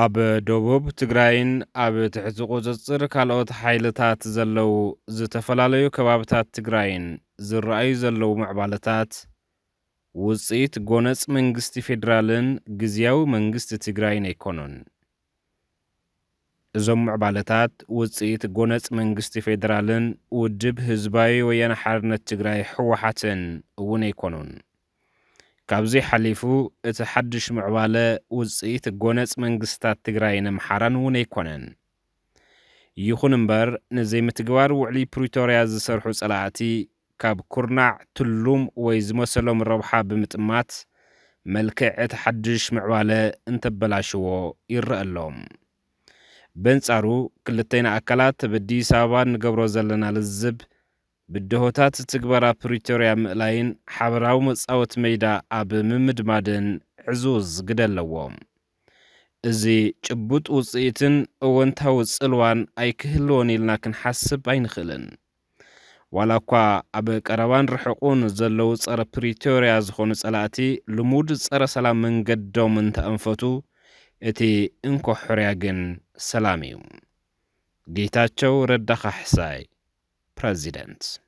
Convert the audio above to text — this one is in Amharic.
ኣብ ደቡብ ትግራይን ኣብ ትሕቲ ቁፅፅር ካልኦት ሓይልታት ዘለው ዝተፈላለዩ ከባብታት ትግራይን ዝረኣዩ ዘለው ምዕባለታት ውፅኢት ጎነፅ መንግስቲ ፌደራልን ግዜያዊ መንግስቲ ትግራይን ኣይኮኑን እዞም ምዕባለታት ውፅኢት ጎነፅ መንግስቲ ፌደራልን ውድብ ህዝባዊ ወያነ ሓርነት ትግራይ ሕወሓትን እውን ኣይኮኑን ካብዚ ሓሊፉ እቲ ሓድሽ ምዕባለ ውፅኢት ጎነፅ መንግስትታት ትግራይ ንምሓራን እውን ኣይኮነን ይኹን እምበር ንዘይምትግባር ውዕሊ ፕሪቶርያ ዝሰርሑ ጸላእቲ ካብ ኩርናዕ ትሉም ወይ ዝመሰሎም ረብሓ ብምጥማት መልክዕ እቲ ሓድሽ ምዕባለ እንተበላሽዎ ይረአ በንጻሩ ክልተይና ኣካላት በዲስ ኣበባ ንገብሮ ዘለና ልዝብ ብድሆታት ትግበራ ፕሪቶርያ ምእላይን ሓበራዊ መጻወት ሜዳ ኣብ ምምድማድን ዕዙዝ ግደ ኣለዎም እዚ ጭቡጥ ውፅኢትን እወንታዊ ፅልዋን ኣይክህልዎን ኢልና ክንሓስብ ኣይንኽእልን ዋላ እኳ ኣብ ቀረባን ርሕቑን ዘለዉ ጸረ ፕሪቶርያ ዝኾኑ ጸላእቲ ልሙድ ጸረ ሰላም መንገዶም እንተእንፈቱ እቲ እንኮሕርያ ግን ሰላም እዩ ጌታቸው ረዳ ካሕሳይ ፕረዚደንት